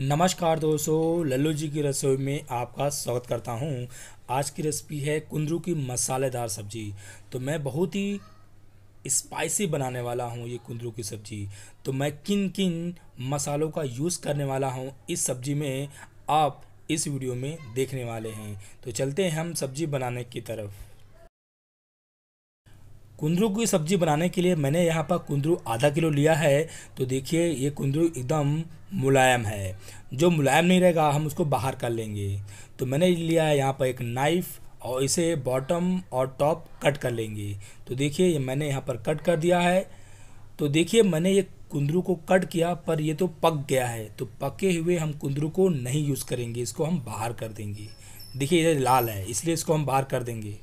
नमस्कार दोस्तों लल्लू जी की रसोई में आपका स्वागत करता हूं आज की रेसिपी है कुंदरू की मसालेदार सब्ज़ी तो मैं बहुत ही स्पाइसी बनाने वाला हूं ये कुंदरू की सब्ज़ी तो मैं किन किन मसालों का यूज़ करने वाला हूं इस सब्ज़ी में आप इस वीडियो में देखने वाले हैं तो चलते हैं हम सब्ज़ी बनाने की तरफ़ कुंदरू की सब्ज़ी बनाने के लिए मैंने यहाँ पर कुंदरू आधा किलो लिया है तो देखिए ये कुंदरू एकदम मुलायम है जो मुलायम नहीं रहेगा हम उसको बाहर कर लेंगे तो मैंने लिया है यहाँ पर एक नाइफ़ और इसे बॉटम और टॉप कट कर लेंगे तो देखिए ये मैंने यहाँ पर कट कर दिया है तो देखिए मैंने ये कुंदरू को कट किया पर ये तो पक गया है तो पके हुए हम कुंदरू को नहीं यूज़ करेंगे इसको हम बाहर कर देंगे देखिए ये लाल है इसलिए इसको हम बाहर कर देंगे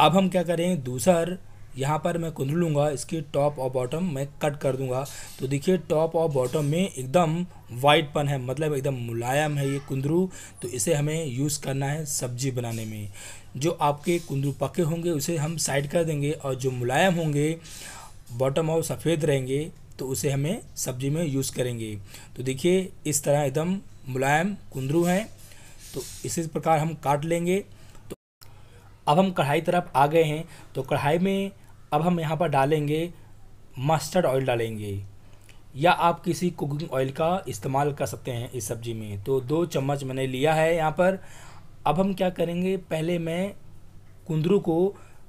अब हम क्या करें दूसर यहाँ पर मैं कुंद लूँगा इसकी टॉप और बॉटम मैं कट कर दूँगा तो देखिए टॉप और बॉटम में एकदम वाइट पन है मतलब एकदम मुलायम है ये कुंदरू तो इसे हमें यूज़ करना है सब्जी बनाने में जो आपके कुंदरू पके होंगे उसे हम साइड कर देंगे और जो मुलायम होंगे बॉटम और सफ़ेद रहेंगे तो उसे हमें सब्जी में यूज़ करेंगे तो देखिए इस तरह एकदम मुलायम कुंदरू हैं तो इसी प्रकार हम काट लेंगे तो अब हम कढ़ाई तरफ आ गए हैं तो कढ़ाई में अब हम यहाँ पर डालेंगे मस्टर्ड ऑयल डालेंगे या आप किसी कुकिंग ऑयल का इस्तेमाल कर सकते हैं इस सब्ज़ी में तो दो चम्मच मैंने लिया है यहाँ पर अब हम क्या करेंगे पहले मैं कुंदरू को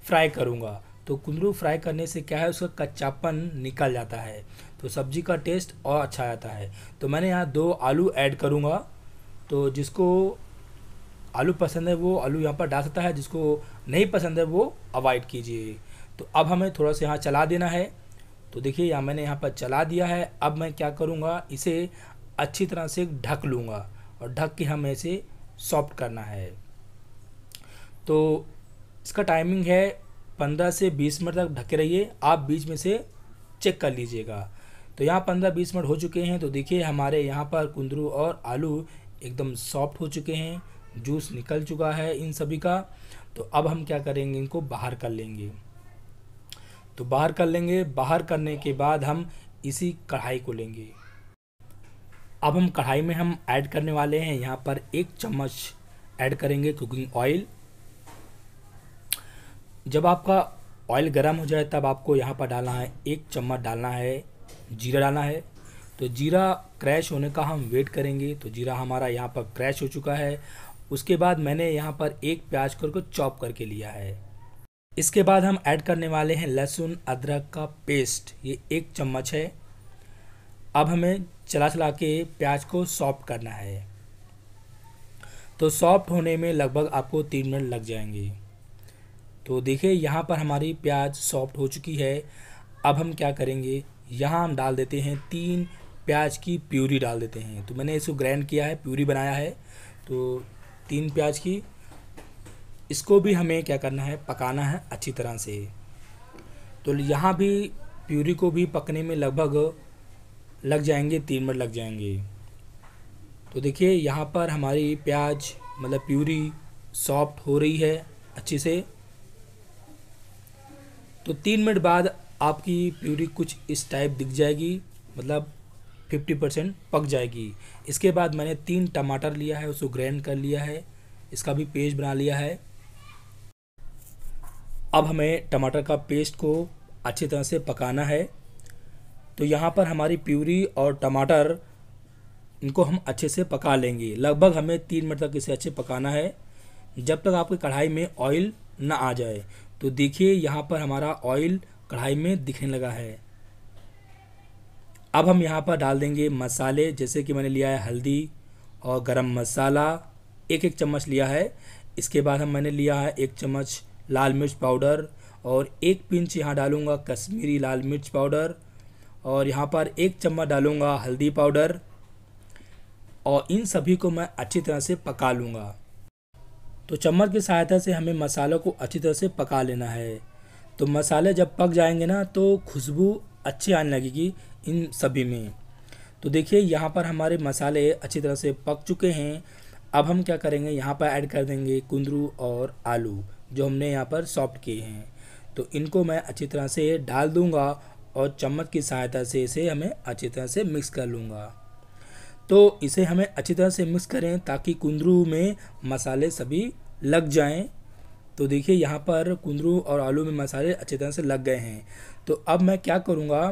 फ्राई करूँगा तो कुंदरू फ्राई करने से क्या है उसका कच्चापन निकल जाता है तो सब्ज़ी का टेस्ट और अच्छा आता है तो मैंने यहाँ दो आलू ऐड करूँगा तो जिसको आलू पसंद है वो आलू यहाँ पर डाल सकता है जिसको नहीं पसंद है वो अवॉइड कीजिए तो अब हमें थोड़ा सा यहाँ चला देना है तो देखिए यहाँ मैंने यहाँ पर चला दिया है अब मैं क्या करूँगा इसे अच्छी तरह से ढक लूँगा और ढक के हमें इसे सॉफ्ट करना है तो इसका टाइमिंग है पंद्रह से बीस मिनट तक ढके रहिए आप बीच में से चेक कर लीजिएगा तो यहाँ पंद्रह बीस मिनट हो चुके हैं तो देखिए हमारे यहाँ पर कुंदरू और आलू एकदम सॉफ्ट हो चुके हैं जूस निकल चुका है इन सभी का तो अब हम क्या करेंगे इनको बाहर कर लेंगे तो बाहर कर लेंगे बाहर करने के बाद हम इसी कढ़ाई को लेंगे अब हम कढ़ाई में हम ऐड करने वाले हैं यहाँ पर एक चम्मच ऐड करेंगे कुकिंग ऑयल जब आपका ऑयल गर्म हो जाए तब आपको यहाँ पर डालना है एक चम्मच डालना है जीरा डालना है तो जीरा क्रैश होने का हम वेट करेंगे तो जीरा हमारा यहाँ पर क्रैश हो चुका है उसके बाद मैंने यहाँ पर एक प्याज को चॉप करके लिया है इसके बाद हम ऐड करने वाले हैं लहसुन अदरक का पेस्ट ये एक चम्मच है अब हमें चला चला के प्याज को सॉफ्ट करना है तो सॉफ्ट होने में लगभग आपको तीन मिनट लग जाएंगे तो देखिए यहाँ पर हमारी प्याज सॉफ्ट हो चुकी है अब हम क्या करेंगे यहाँ हम डाल देते हैं तीन प्याज की प्यूरी डाल देते हैं तो मैंने इसको ग्राइंड किया है प्यूरी बनाया है तो तीन प्याज की इसको भी हमें क्या करना है पकाना है अच्छी तरह से तो यहाँ भी प्यूरी को भी पकने में लगभग लग जाएंगे तीन मिनट लग जाएंगे तो देखिए यहाँ पर हमारी प्याज मतलब प्यूरी सॉफ्ट हो रही है अच्छे से तो तीन मिनट बाद आपकी प्यूरी कुछ इस टाइप दिख जाएगी मतलब फिफ्टी परसेंट पक जाएगी इसके बाद मैंने तीन टमाटर लिया है उसको ग्रैंड कर लिया है इसका भी पेस्ट बना लिया है अब हमें टमाटर का पेस्ट को अच्छी तरह से पकाना है तो यहाँ पर हमारी प्यूरी और टमाटर इनको हम अच्छे से पका लेंगे लगभग हमें तीन मिनट तक इसे अच्छे पकाना है जब तक आपकी कढ़ाई में ऑयल ना आ जाए तो देखिए यहाँ पर हमारा ऑयल कढ़ाई में दिखने लगा है अब हम यहाँ पर डाल देंगे मसाले जैसे कि मैंने लिया है हल्दी और गरम मसाला एक एक चम्मच लिया है इसके बाद हम मैंने लिया है एक चम्मच लाल मिर्च पाउडर और एक पिंच यहाँ डालूँगा कश्मीरी लाल मिर्च पाउडर और यहाँ पर एक चम्मच डालूँगा हल्दी पाउडर और इन सभी को मैं अच्छी तरह से पका लूँगा तो चम्मच की सहायता से हमें मसालों को अच्छी तरह से पका लेना है तो मसाले जब पक जाएंगे ना तो खुशबू अच्छी आने लगेगी इन सभी में तो देखिए यहाँ पर हमारे मसाले अच्छी तरह से पक चुके हैं अब हम क्या करेंगे यहाँ पर ऐड कर देंगे कुंदरू और आलू जो हमने यहाँ पर सॉफ्ट किए हैं तो इनको मैं अच्छी तरह से डाल दूँगा और चम्मच की सहायता से इसे हमें अच्छी तरह से मिक्स कर लूँगा तो इसे हमें अच्छी तरह से मिक्स करें ताकि कुंदरू में मसाले सभी लग जाएं तो देखिए यहाँ पर कुंदरू और आलू में मसाले अच्छी तरह से लग गए हैं तो अब मैं क्या करूँगा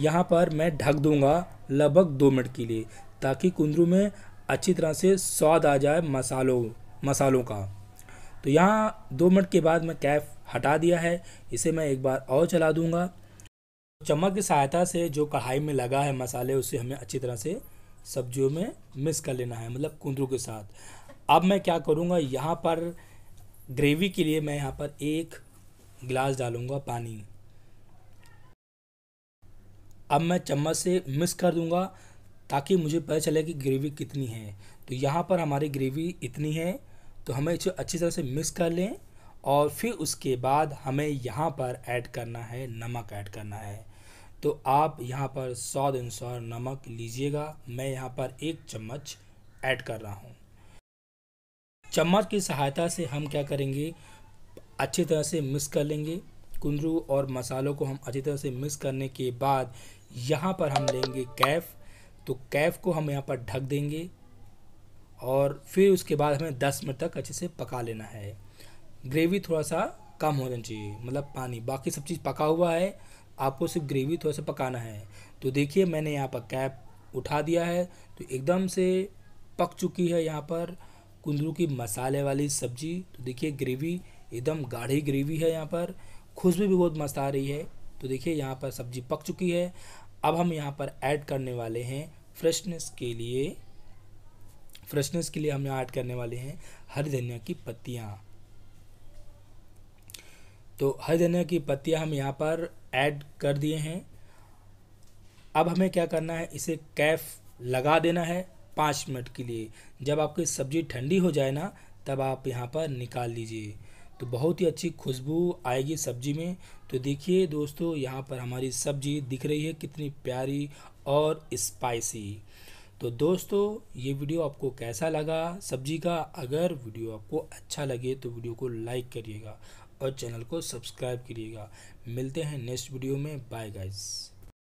यहाँ पर मैं ढक दूँगा लगभग दो मिनट के लिए ताकि कुंदरू में अच्छी तरह से स्वाद आ जाए मसालों मसालों का तो यहाँ दो मिनट के बाद मैं कैफ हटा दिया है इसे मैं एक बार और चला दूँगा चम्मच की सहायता से जो कढ़ाई में लगा है मसाले उसे हमें अच्छी तरह से सब्जियों में मिक्स कर लेना है मतलब कुंदरू के साथ अब मैं क्या करूँगा यहाँ पर ग्रेवी के लिए मैं यहाँ पर एक गिलास डालूँगा पानी अब मैं चम्मच से मिक्स कर दूँगा ताकि मुझे पता चले कि ग्रेवी कितनी है तो यहाँ पर हमारी ग्रेवी इतनी है तो हमें इसे अच्छी तरह से मिक्स कर लें और फिर उसके बाद हमें यहाँ पर ऐड करना है नमक ऐड करना है तो आप यहाँ पर स्वाद अनुसार नमक लीजिएगा मैं यहाँ पर एक चम्मच ऐड कर रहा हूँ चम्मच की सहायता से हम क्या करेंगे अच्छी तरह से मिक्स कर लेंगे कुंदरू और मसालों को हम अच्छी तरह से मिक्स करने के बाद यहाँ पर हम लेंगे कैफ तो कैफ को हम यहाँ पर ढक देंगे और फिर उसके बाद हमें दस मिनट तक अच्छे से पका लेना है ग्रेवी थोड़ा सा कम जाना चाहिए मतलब पानी बाकी सब चीज़ पका हुआ है आपको सिर्फ ग्रेवी थोड़ा सा पकाना है तो देखिए मैंने यहाँ पर कैप उठा दिया है तो एकदम से पक चुकी है यहाँ पर कुंदरू की मसाले वाली सब्जी तो देखिए ग्रेवी एकदम गाढ़ी ग्रेवी है यहाँ पर खुशबू भी बहुत मस्त आ रही है तो देखिए यहाँ पर सब्जी पक चुकी है अब हम यहाँ पर ऐड करने वाले हैं फ्रेशनेस के लिए फ्रेशनेस के लिए हम ऐड करने वाले हैं हरी धनिया की पत्तियाँ तो हरी धनिया की पत्तियाँ हम यहाँ पर ऐड कर दिए हैं अब हमें क्या करना है इसे कैफ लगा देना है पाँच मिनट के लिए जब आपकी सब्ज़ी ठंडी हो जाए ना तब आप यहाँ पर निकाल लीजिए तो बहुत ही अच्छी खुशबू आएगी सब्ज़ी में तो देखिए दोस्तों यहाँ पर हमारी सब्ज़ी दिख रही है कितनी प्यारी और स्पाइसी तो दोस्तों ये वीडियो आपको कैसा लगा सब्जी का अगर वीडियो आपको अच्छा लगे तो वीडियो को लाइक करिएगा और चैनल को सब्सक्राइब करिएगा मिलते हैं नेक्स्ट वीडियो में बाय गाइज